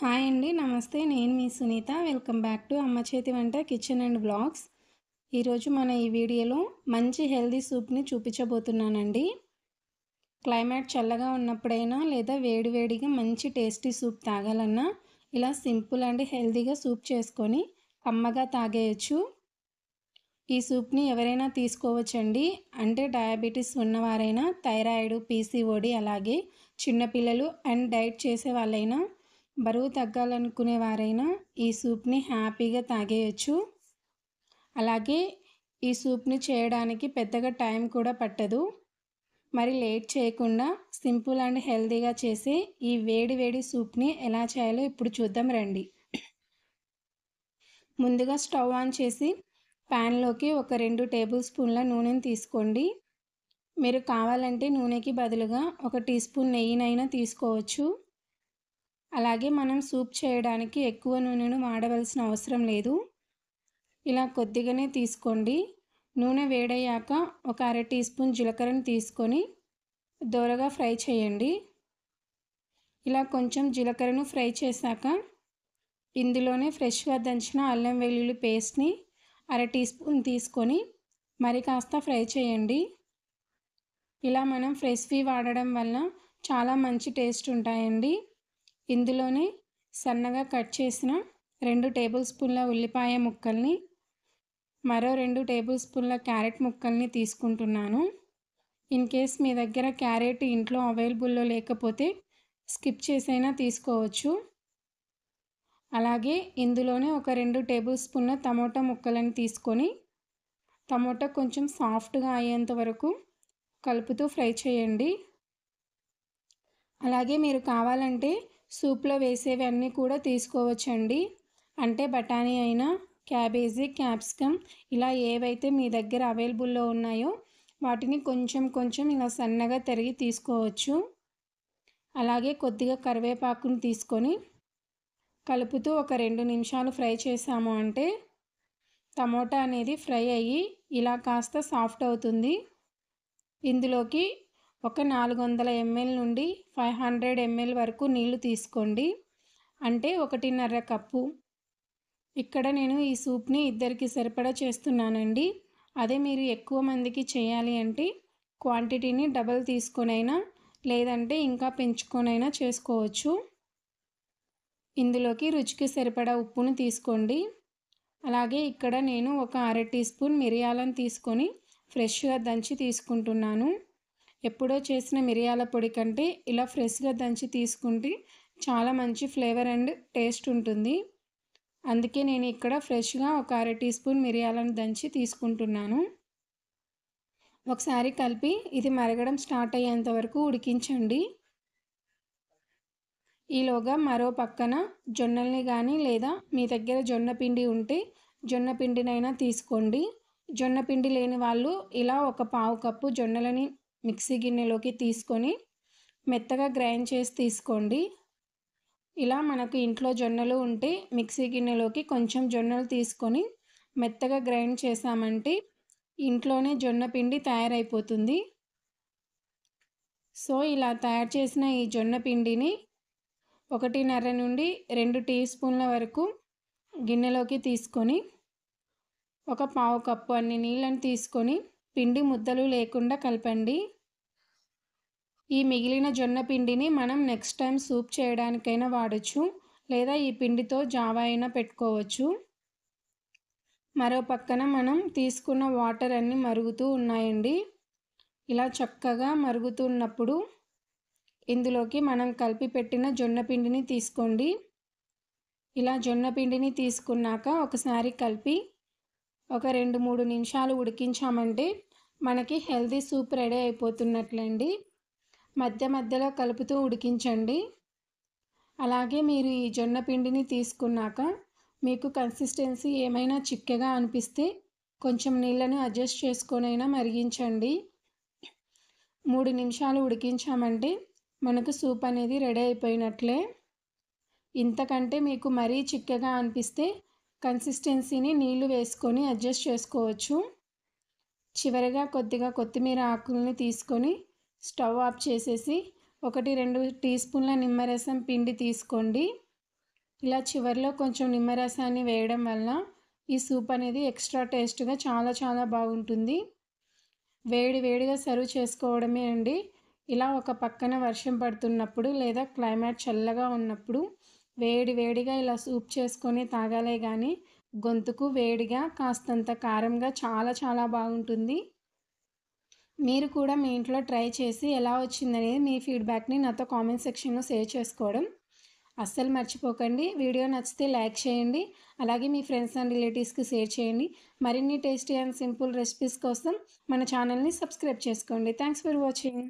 hi అండి నమస్తే నేను మీ సునీత వెల్కమ్ బ్యాక్ టు అమ్మ చేతి వంట కిచెన్ అండ్ బ్లాగ్స్ ఈరోజు మన ఈ వీడియోలో మంచి హెల్దీ సూప్ని చూపించబోతున్నానండి క్లైమేట్ చల్లగా ఉన్నప్పుడైనా లేదా వేడివేడిగా మంచి టేస్టీ సూప్ తాగాలన్నా ఇలా సింపుల్ అండ్ హెల్దీగా సూప్ చేసుకొని కమ్మగా తాగేయచ్చు ఈ సూప్ని ఎవరైనా తీసుకోవచ్చండి అంటే డయాబెటీస్ ఉన్నవారైనా థైరాయిడ్ పీసీఓడి అలాగే చిన్నపిల్లలు అండ్ డైట్ చేసే వాళ్ళైనా బరువు తగ్గాలనుకునే వారైనా ఈ సూప్ని హ్యాపీగా తాగేయచ్చు అలాగే ఈ సూప్ని చేయడానికి పెద్దగా టైం కూడా పట్టదు మరి లేట్ చేయకుండా సింపుల్ అండ్ హెల్తీగా చేసే ఈ వేడి వేడి సూప్ని ఎలా చేయాలో ఇప్పుడు చూద్దాం రండి ముందుగా స్టవ్ ఆన్ చేసి ప్యాన్లోకి ఒక రెండు టేబుల్ స్పూన్ల నూనెని తీసుకోండి మీరు కావాలంటే నూనెకి బదులుగా ఒక టీ స్పూన్ నెయ్యినైనా తీసుకోవచ్చు అలాగే మనం సూప్ చేయడానికి ఎక్కువ నూనెను వాడవలసిన అవసరం లేదు ఇలా కొద్దిగానే తీసుకోండి నూనె వేడయ్యాక ఒక అర టీ స్పూన్ జీలకర్రను తీసుకొని దోరగా ఫ్రై చేయండి ఇలా కొంచెం జీలకర్రను ఫ్రై చేశాక ఇందులోనే ఫ్రెష్గా దంచిన అల్లం వెల్లుల్లి పేస్ట్ని అర టీ స్పూన్ తీసుకొని మరి కాస్త ఫ్రై చేయండి ఇలా మనం ఫ్రెష్వి వాడడం వల్ల చాలా మంచి టేస్ట్ ఉంటాయండి ఇందులోనే సన్నగా కట్ చేసిన రెండు టేబుల్ స్పూన్ల ఉల్లిపాయ ముక్కల్ని మరో రెండు టేబుల్ స్పూన్ల క్యారెట్ ముక్కల్ని తీసుకుంటున్నాను ఇన్ కేస్ మీ దగ్గర క్యారెట్ ఇంట్లో అవైలబుల్లో లేకపోతే స్కిప్ చేసైనా తీసుకోవచ్చు అలాగే ఇందులోనే ఒక రెండు టేబుల్ స్పూన్ల టమోటా ముక్కలను తీసుకొని టమోటా కొంచెం సాఫ్ట్గా అయ్యేంత వరకు కలుపుతూ ఫ్రై చేయండి అలాగే మీరు కావాలంటే సూప్లో వేసేవి అన్నీ కూడా తీసుకోవచ్చండి అంటే బఠానీ అయినా క్యాబేజీ క్యాప్సికమ్ ఇలా ఏవైతే మీ దగ్గర అవైలబుల్లో ఉన్నాయో వాటిని కొంచెం కొంచెం ఇలా సన్నగా తరిగి తీసుకోవచ్చు అలాగే కొద్దిగా కరివేపాకును తీసుకొని కలుపుతూ ఒక రెండు నిమిషాలు ఫ్రై చేసాము అంటే టమోటా అనేది ఫ్రై అయ్యి ఇలా కాస్త సాఫ్ట్ అవుతుంది ఇందులోకి ఒక నాలుగు వందల ఎంఎల్ నుండి ఫైవ్ హండ్రెడ్ ఎంఎల్ వరకు నీళ్లు తీసుకోండి అంటే ఒకటిన్నర కప్పు ఇక్కడ నేను ఈ సూప్ని ఇద్దరికి సరిపడా చేస్తున్నానండి అదే మీరు ఎక్కువ మందికి చేయాలి అంటే క్వాంటిటీని డబల్ తీసుకొనైనా లేదంటే ఇంకా పెంచుకొనైనా చేసుకోవచ్చు ఇందులోకి రుచికి సరిపడా ఉప్పును తీసుకోండి అలాగే ఇక్కడ నేను ఒక అర టీ స్పూన్ మిరియాలను తీసుకొని ఫ్రెష్గా దంచి తీసుకుంటున్నాను ఎప్పుడో చేసిన మిరియాల పొడి కంటే ఇలా ఫ్రెష్గా దంచి తీసుకుంటే చాలా మంచి ఫ్లేవర్ అండ్ టేస్ట్ ఉంటుంది అందుకే నేను ఇక్కడ ఫ్రెష్గా ఒక అర టీ స్పూన్ మిరియాలను దంచి తీసుకుంటున్నాను ఒకసారి కలిపి ఇది మరగడం స్టార్ట్ అయ్యేంత వరకు ఉడికించండి ఈలోగా మరో పక్కన జొన్నల్ని కానీ లేదా మీ దగ్గర జొన్న పిండి ఉంటే జొన్న పిండినైనా తీసుకోండి జొన్న పిండి లేని వాళ్ళు ఇలా ఒక పావు కప్పు జొన్నలని మిక్సీ గిన్నెలోకి తీసుకొని మెత్తగా గ్రైండ్ చేసి తీసుకోండి ఇలా మనకు ఇంట్లో జొన్నలు ఉంటే మిక్సీ గిన్నెలోకి కొంచెం జొన్నలు తీసుకొని మెత్తగా గ్రైండ్ చేసామంటే ఇంట్లోనే జొన్న పిండి తయారైపోతుంది సో ఇలా తయారు చేసిన ఈ జొన్న పిండిని ఒకటిన్నర నుండి రెండు టీ స్పూన్ల వరకు గిన్నెలోకి తీసుకొని ఒక పావు కప్పు అన్ని నీళ్ళని తీసుకొని పిండి ముద్దలు లేకుండా కలపండి ఈ మిగిలిన జొన్న పిండిని మనం నెక్స్ట్ టైం సూప్ చేయడానికైనా వాడచ్చు లేదా ఈ పిండితో జావా అయినా పెట్టుకోవచ్చు మరో పక్కన మనం తీసుకున్న వాటర్ అన్నీ మరుగుతూ ఉన్నాయండి ఇలా చక్కగా మరుగుతున్నప్పుడు ఇందులోకి మనం కలిపి పెట్టిన జొన్న పిండిని తీసుకోండి ఇలా జొన్న పిండిని తీసుకున్నాక ఒకసారి కలిపి ఒక రెండు మూడు నిమిషాలు ఉడికించామంటే మనకి హెల్దీ సూప్ రెడీ అయిపోతున్నట్లండి మధ్య మధ్యలో కలుపుతూ ఉడికించండి అలాగే మీరు ఈ జొన్న పిండిని తీసుకున్నాక మీకు కన్సిస్టెన్సీ ఏమైనా చిక్కగా అనిపిస్తే కొంచెం నీళ్ళను అడ్జస్ట్ చేసుకొనైనా మరిగించండి మూడు నిమిషాలు ఉడికించామంటే మనకు సూప్ అనేది రెడీ అయిపోయినట్లే ఇంతకంటే మీకు మరీ చిక్కగా అనిపిస్తే కన్సిస్టెన్సీని నీళ్లు వేసుకొని అడ్జస్ట్ చేసుకోవచ్చు చివరిగా కొద్దిగా కొత్తిమీర ఆకుల్ని తీసుకొని స్టవ్ ఆఫ్ చేసేసి ఒకటి రెండు టీ స్పూన్ల నిమ్మరసం పిండి తీసుకోండి ఇలా చివరిలో కొంచెం నిమ్మరసాన్ని వేయడం వల్ల ఈ సూప్ అనేది ఎక్స్ట్రా టేస్ట్గా చాలా చాలా బాగుంటుంది వేడి వేడిగా సర్వ్ చేసుకోవడమే అండి ఇలా ఒక పక్కన వర్షం పడుతున్నప్పుడు లేదా క్లైమేట్ చల్లగా ఉన్నప్పుడు వేడి వేడిగా ఇలా సూప్ చేసుకొని తాగాలే కానీ గొంతుకు వేడిగా కాస్తంత కారంగా చాలా చాలా బాగుంటుంది మీరు కూడా మీ ఇంట్లో ట్రై చేసి ఎలా వచ్చిందనేది మీ ఫీడ్బ్యాక్ని నాతో కామెంట్ సెక్షన్లో షేర్ చేసుకోవడం అస్సలు మర్చిపోకండి వీడియో నచ్చితే లైక్ చేయండి అలాగే మీ ఫ్రెండ్స్ అండ్ రిలేటివ్స్కి షేర్ చేయండి మరిన్ని టేస్టీ అండ్ సింపుల్ రెసిపీస్ కోసం మన ఛానల్ని సబ్స్క్రైబ్ చేసుకోండి థ్యాంక్స్ ఫర్ వాచింగ్